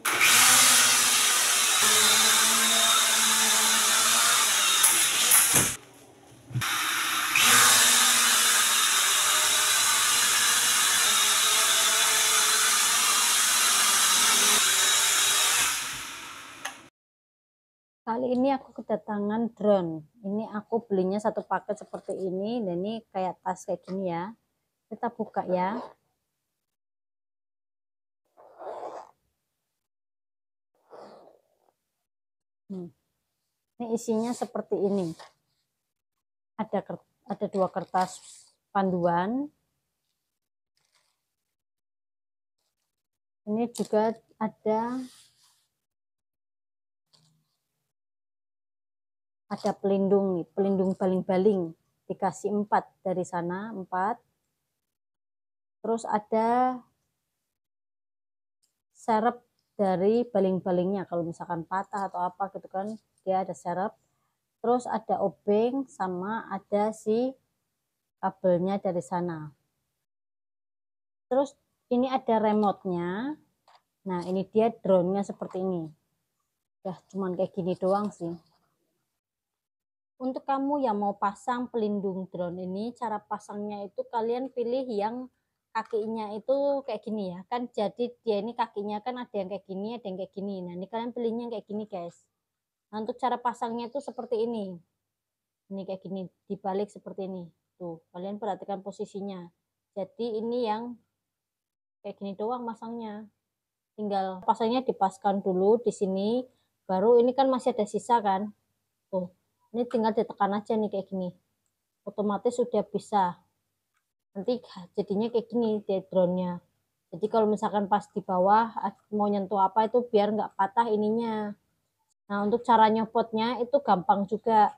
kali ini aku kedatangan drone ini aku belinya satu paket seperti ini dan ini kayak tas kayak gini ya kita buka ya Hmm. Ini isinya seperti ini. Ada ada dua kertas panduan. Ini juga ada ada pelindung pelindung baling-baling dikasih empat dari sana empat. Terus ada serep dari baling-balingnya, kalau misalkan patah atau apa gitu kan dia ada serep terus ada obeng sama ada si kabelnya dari sana terus ini ada remote-nya nah ini dia drone-nya seperti ini ya cuman kayak gini doang sih untuk kamu yang mau pasang pelindung drone ini cara pasangnya itu kalian pilih yang kakinya itu kayak gini ya kan jadi dia ini kakinya kan ada yang kayak gini ada yang kayak gini nah ini kalian belinya kayak gini guys nah untuk cara pasangnya itu seperti ini ini kayak gini dibalik seperti ini tuh kalian perhatikan posisinya jadi ini yang kayak gini doang masangnya tinggal pasangnya dipaskan dulu di sini baru ini kan masih ada sisa kan tuh ini tinggal ditekan aja nih kayak gini otomatis sudah bisa nanti jadinya kayak gini dia drone-nya. jadi kalau misalkan pas di bawah mau nyentuh apa itu biar nggak patah ininya nah untuk cara nyopotnya itu gampang juga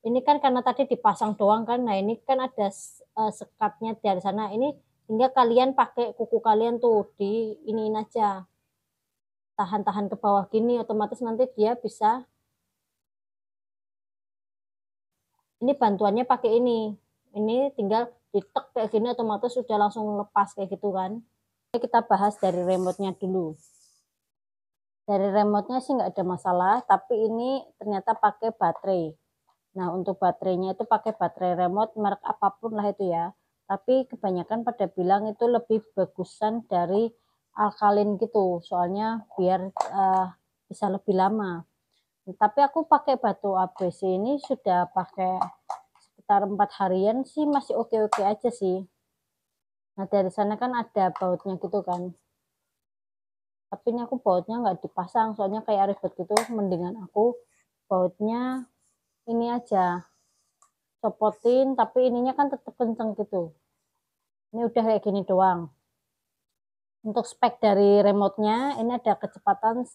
ini kan karena tadi dipasang doang kan nah ini kan ada e, sekatnya dari sana ini hingga kalian pakai kuku kalian tuh di ini aja tahan-tahan ke bawah gini otomatis nanti dia bisa ini bantuannya pakai ini ini tinggal ditek kayak gini otomatis sudah langsung lepas kayak gitu kan Oke, kita bahas dari remote-nya dulu dari remote-nya sih nggak ada masalah tapi ini ternyata pakai baterai nah untuk baterainya itu pakai baterai remote merek apapun lah itu ya tapi kebanyakan pada bilang itu lebih bagusan dari alkalin gitu soalnya biar uh, bisa lebih lama tapi aku pakai batu ABC ini sudah pakai sekitar empat harian sih masih oke-oke aja sih. Nah dari sana kan ada bautnya gitu kan. Tapi ini aku bautnya nggak dipasang, soalnya kayak ribet gitu. Mendingan aku bautnya ini aja copotin, tapi ininya kan tetap kenceng gitu. Ini udah kayak gini doang. Untuk spek dari remotenya ini ada kecepatan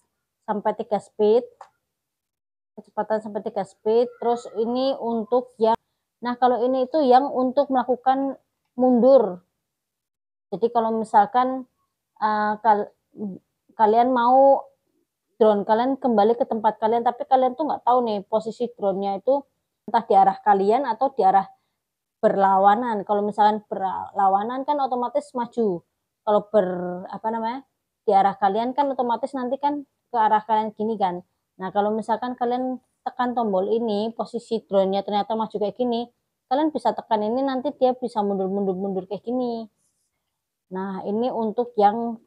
sampai 3 speed. Kecepatan sampai 3 speed. Terus ini untuk yang Nah, kalau ini itu yang untuk melakukan mundur. Jadi kalau misalkan uh, kal kalian mau drone kalian kembali ke tempat kalian, tapi kalian tuh nggak tahu nih posisi drone-nya itu entah di arah kalian atau di arah berlawanan. Kalau misalkan berlawanan kan otomatis maju. Kalau ber apa namanya di arah kalian kan otomatis nanti kan ke arah kalian gini kan. Nah kalau misalkan kalian tekan tombol ini posisi drone-nya ternyata masuk kayak gini kalian bisa tekan ini nanti dia bisa mundur-mundur-mundur kayak gini nah ini untuk yang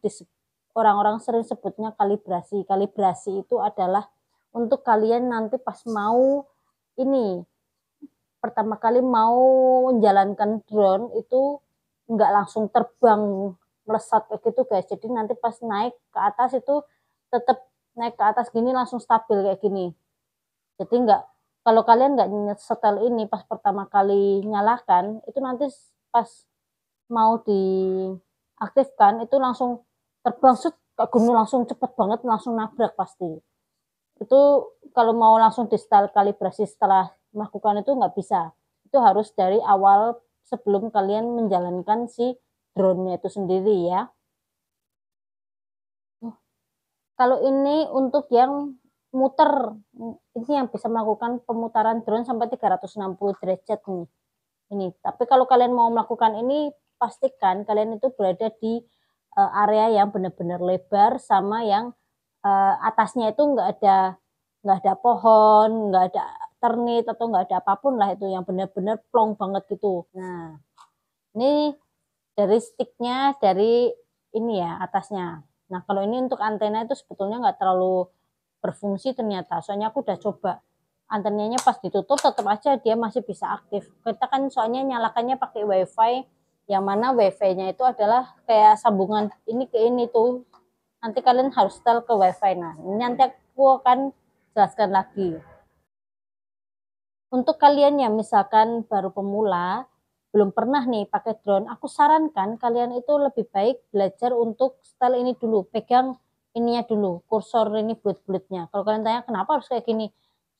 orang-orang sering sebutnya kalibrasi kalibrasi itu adalah untuk kalian nanti pas mau ini pertama kali mau menjalankan drone itu nggak langsung terbang melesat kayak gitu guys jadi nanti pas naik ke atas itu tetap naik ke atas gini langsung stabil kayak gini jadi nggak kalau kalian nggak setel ini pas pertama kali nyalakan itu nanti pas mau diaktifkan itu langsung terbang set ke gunung langsung cepet banget langsung nabrak pasti itu kalau mau langsung di setel kalibrasi setelah melakukan itu nggak bisa itu harus dari awal sebelum kalian menjalankan si drone-nya itu sendiri ya kalau ini untuk yang muter ini yang bisa melakukan pemutaran drone sampai 360 derajat nih ini tapi kalau kalian mau melakukan ini pastikan kalian itu berada di uh, area yang benar-benar lebar sama yang uh, atasnya itu enggak ada nggak ada pohon enggak ada ternit atau enggak ada apapun lah itu yang benar-benar plong banget gitu nah ini dari sticknya dari ini ya atasnya nah kalau ini untuk antena itu sebetulnya enggak terlalu berfungsi ternyata. Soalnya aku udah coba antenanya pas ditutup tetap aja dia masih bisa aktif. Kita kan soalnya nyalakannya pakai wifi yang mana wifi-nya itu adalah kayak sambungan ini ke ini tuh. Nanti kalian harus setel ke wifi. Nah, nanti aku akan jelaskan lagi. Untuk kalian yang misalkan baru pemula, belum pernah nih pakai drone, aku sarankan kalian itu lebih baik belajar untuk setel ini dulu, pegang ininya dulu, kursor ini bulat-bulatnya. Kalau kalian tanya kenapa harus kayak gini?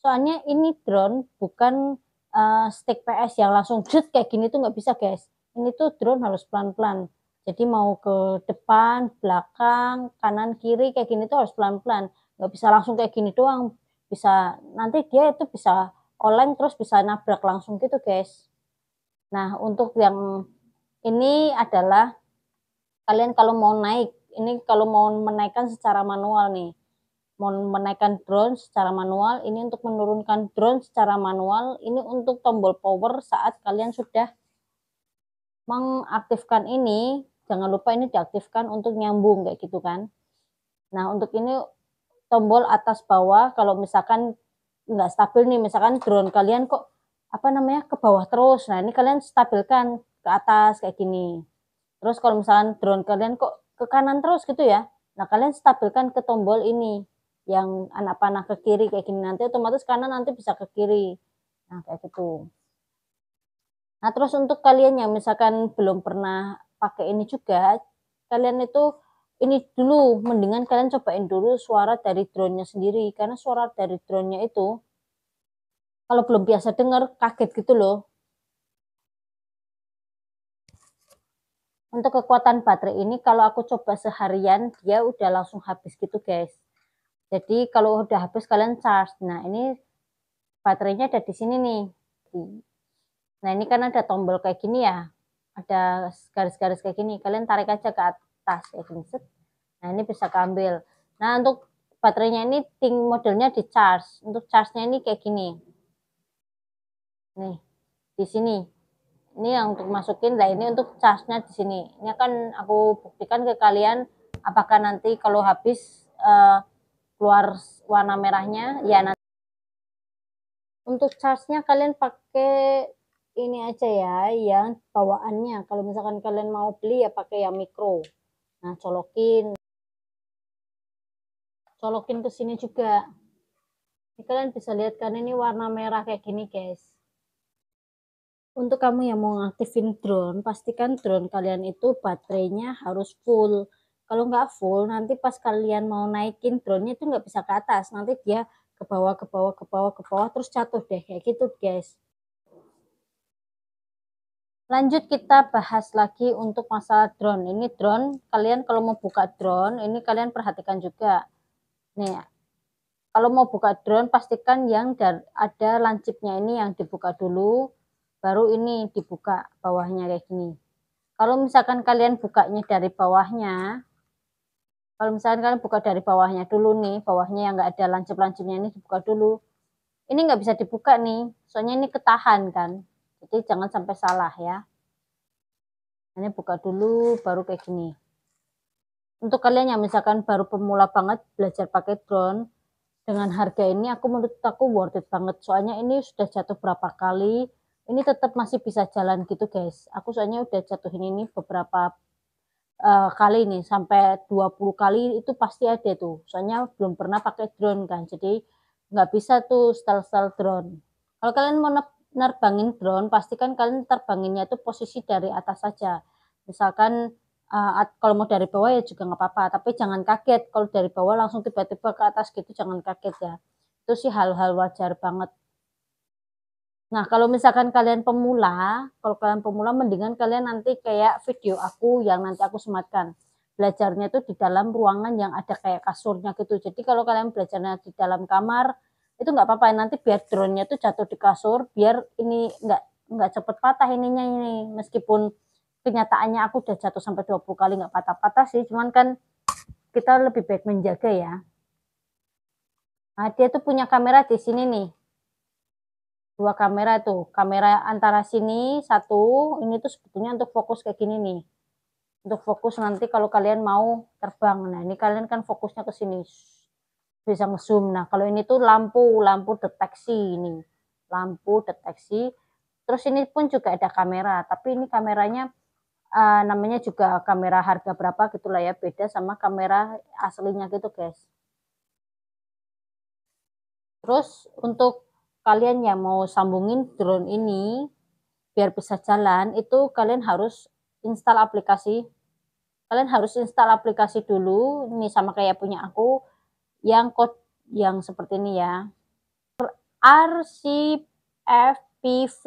Soalnya ini drone bukan uh, stick PS yang langsung jut kayak gini tuh nggak bisa guys. Ini tuh drone harus pelan-pelan. Jadi mau ke depan, belakang, kanan, kiri kayak gini tuh harus pelan-pelan. Nggak bisa langsung kayak gini doang. Bisa nanti dia itu bisa oleng terus bisa nabrak langsung gitu guys. Nah untuk yang ini adalah kalian kalau mau naik ini kalau mau menaikkan secara manual nih mau menaikkan drone secara manual ini untuk menurunkan drone secara manual ini untuk tombol power saat kalian sudah mengaktifkan ini jangan lupa ini diaktifkan untuk nyambung kayak gitu kan nah untuk ini tombol atas bawah kalau misalkan nggak stabil nih misalkan drone kalian kok apa namanya ke bawah terus nah ini kalian stabilkan ke atas kayak gini terus kalau misalkan drone kalian kok ke kanan terus gitu ya. Nah, kalian stabilkan ke tombol ini yang anak panah ke kiri kayak gini nanti otomatis kanan nanti bisa ke kiri. Nah, kayak gitu. Nah, terus untuk kalian yang misalkan belum pernah pakai ini juga, kalian itu ini dulu mendingan kalian cobain dulu suara dari drone-nya sendiri karena suara dari drone-nya itu kalau belum biasa dengar kaget gitu loh Untuk kekuatan baterai ini kalau aku coba seharian dia udah langsung habis gitu guys. Jadi kalau udah habis kalian charge. Nah ini baterainya ada di sini nih. Nah ini kan ada tombol kayak gini ya. Ada garis-garis kayak gini. Kalian tarik aja ke atas ya gini. Set. Nah ini bisa keambil. Nah untuk baterainya ini ting modelnya di charge. Untuk charge-nya ini kayak gini. Nih di sini ini yang untuk masukin lah ini untuk casnya di sini ini akan aku buktikan ke kalian apakah nanti kalau habis uh, keluar warna merahnya ya nanti untuk casnya kalian pakai ini aja ya yang bawaannya kalau misalkan kalian mau beli ya pakai yang mikro nah colokin colokin ke sini juga ini kalian bisa lihat kan ini warna merah kayak gini guys untuk kamu yang mau ngaktifin drone, pastikan drone kalian itu baterainya harus full. Kalau nggak full, nanti pas kalian mau naikin drone-nya itu nggak bisa ke atas. Nanti dia ke bawah, ke bawah, ke bawah, ke bawah, terus jatuh deh. Kayak gitu, guys. Lanjut kita bahas lagi untuk masalah drone. Ini drone, kalian kalau mau buka drone, ini kalian perhatikan juga. Nih, kalau mau buka drone, pastikan yang ada lancipnya ini yang dibuka dulu baru ini dibuka bawahnya kayak gini. Kalau misalkan kalian bukanya dari bawahnya, kalau misalkan kalian buka dari bawahnya dulu nih, bawahnya yang enggak ada lancip-lancipnya ini dibuka dulu. Ini enggak bisa dibuka nih, soalnya ini ketahan kan. Jadi jangan sampai salah ya. Ini buka dulu, baru kayak gini. Untuk kalian yang misalkan baru pemula banget belajar pakai drone, dengan harga ini aku menurut aku worth it banget. Soalnya ini sudah jatuh berapa kali, ini tetap masih bisa jalan gitu guys aku soalnya udah jatuhin ini beberapa uh, kali ini sampai 20 kali itu pasti ada tuh soalnya belum pernah pakai drone kan jadi nggak bisa tuh style-style drone kalau kalian mau nerbangin drone pastikan kalian terbanginnya itu posisi dari atas saja misalkan uh, kalau mau dari bawah ya juga nggak apa-apa tapi jangan kaget kalau dari bawah langsung tiba-tiba ke atas gitu jangan kaget ya itu sih hal-hal wajar banget Nah, kalau misalkan kalian pemula, kalau kalian pemula mendingan kalian nanti kayak video aku yang nanti aku sematkan. Belajarnya itu di dalam ruangan yang ada kayak kasurnya gitu. Jadi kalau kalian belajarnya di dalam kamar, itu nggak apa-apa nanti biar drone-nya itu jatuh di kasur biar ini nggak nggak cepet patah ininya ini meskipun kenyataannya aku udah jatuh sampai 20 kali nggak patah-patah sih cuman kan kita lebih baik menjaga ya nah dia tuh punya kamera di sini nih dua kamera tuh kamera antara sini satu ini tuh sebetulnya untuk fokus kayak gini nih untuk fokus nanti kalau kalian mau terbang nah ini kalian kan fokusnya ke sini bisa ngezoom nah kalau ini tuh lampu lampu deteksi ini lampu deteksi terus ini pun juga ada kamera tapi ini kameranya uh, namanya juga kamera harga berapa gitulah ya beda sama kamera aslinya gitu guys terus untuk kalian yang mau sambungin drone ini biar bisa jalan itu kalian harus install aplikasi kalian harus install aplikasi dulu ini sama kayak punya aku yang code yang seperti ini ya RCFPV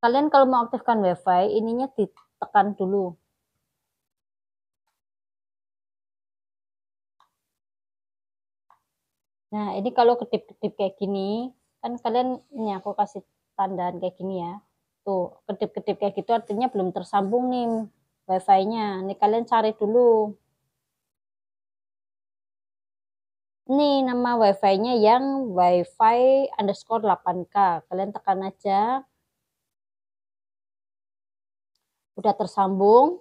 kalian kalau mau aktifkan wifi ininya ditekan dulu Nah, ini kalau kedip-kedip kayak gini, kan kalian ini aku kasih tandaan kayak gini ya. Tuh, kedip-kedip kayak gitu artinya belum tersambung nih wifi-nya. ini kalian cari dulu. Ini nama wifi-nya yang wifi underscore 8K. Kalian tekan aja. Udah tersambung.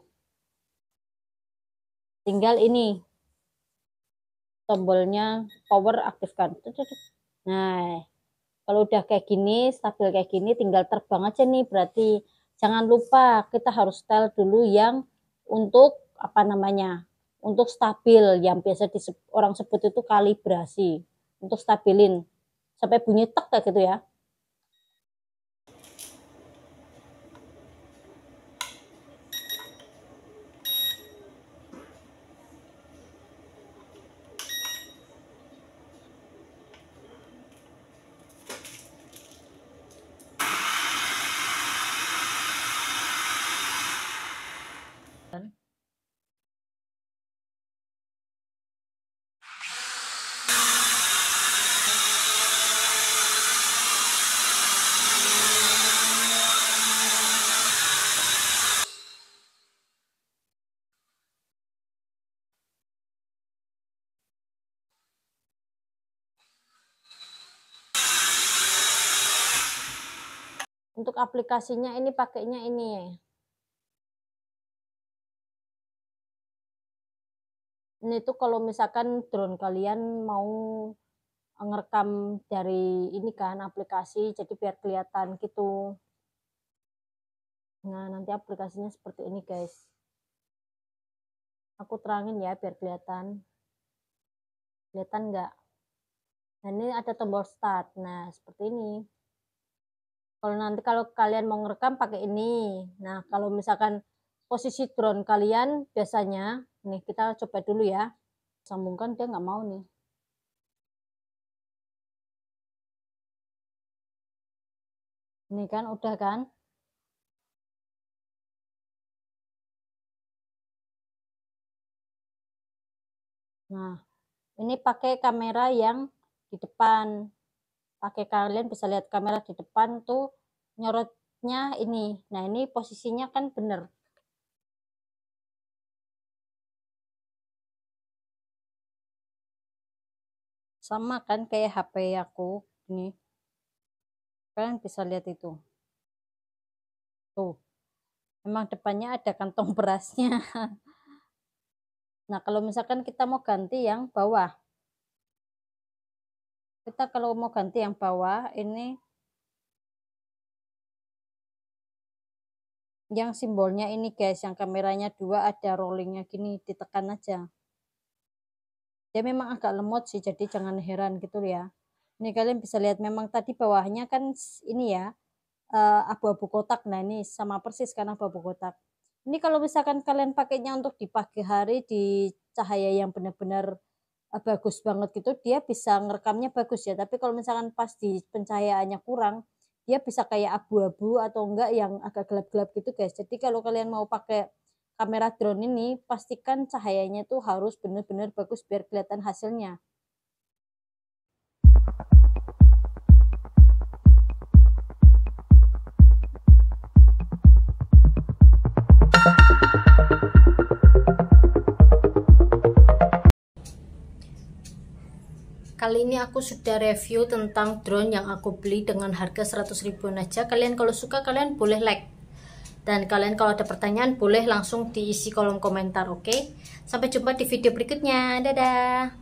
Tinggal ini, tombolnya power aktifkan. Nah, kalau udah kayak gini, stabil kayak gini, tinggal terbang aja nih. Berarti jangan lupa kita harus setel dulu yang untuk apa namanya, untuk stabil yang biasa disebut, orang sebut itu kalibrasi, untuk stabilin sampai bunyi tek kayak gitu ya. Untuk aplikasinya ini pakainya ini. Ini tuh kalau misalkan drone kalian mau ngerekam dari ini kan aplikasi jadi biar kelihatan gitu. Nah, nanti aplikasinya seperti ini, guys. Aku terangin ya biar kelihatan. Kelihatan nggak? Nah, ini ada tombol start. Nah, seperti ini. Kalau nanti kalau kalian mau ngerekam pakai ini. Nah, kalau misalkan posisi drone kalian biasanya, nih kita coba dulu ya. Sambungkan dia nggak mau nih. Ini kan udah kan? Nah, ini pakai kamera yang di depan pakai kalian bisa lihat kamera di depan tuh nyorotnya ini. Nah, ini posisinya kan bener Sama kan kayak HP aku ini. Kalian bisa lihat itu. Tuh. Memang depannya ada kantong berasnya. Nah, kalau misalkan kita mau ganti yang bawah, kita kalau mau ganti yang bawah ini yang simbolnya ini guys yang kameranya dua ada rollingnya gini ditekan aja dia memang agak lemot sih jadi jangan heran gitu ya ini kalian bisa lihat memang tadi bawahnya kan ini ya eh, abu-abu kotak nah ini sama persis karena abu-abu kotak ini kalau misalkan kalian pakainya untuk di pagi hari di cahaya yang benar-benar bagus banget gitu dia bisa ngerekamnya bagus ya tapi kalau misalkan pas di pencahayaannya kurang dia bisa kayak abu-abu atau enggak yang agak gelap-gelap gitu guys jadi kalau kalian mau pakai kamera drone ini pastikan cahayanya tuh harus benar-benar bagus biar kelihatan hasilnya kali ini aku sudah review tentang drone yang aku beli dengan harga 100 ribuan aja kalian kalau suka kalian boleh like dan kalian kalau ada pertanyaan boleh langsung diisi kolom komentar oke okay? sampai jumpa di video berikutnya dadah